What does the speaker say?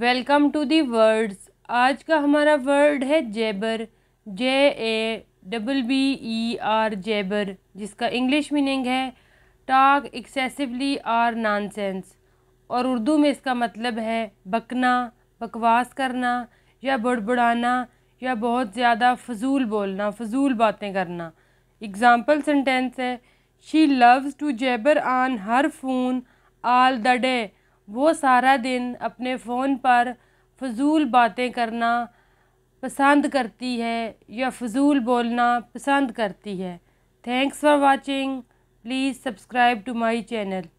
welcome to the words आज का हमारा वर्ड है jabber J A double B E R jabber जिसका इंग्लिश मीनिंग है टाक एक्सेसिवली आर नॉनसेंस और उर्दू में इसका मतलब है बकना बकवास करना या बुड़बुड़ाना या बहुत ज़्यादा फजूल बोलना फजूल बातें करना एग्ज़ाम्पल सेंटेंस है she loves to jabber on her phone all the day वो सारा दिन अपने फ़ोन पर फजूल बातें करना पसंद करती है या फजूल बोलना पसंद करती है thanks for watching please subscribe to my channel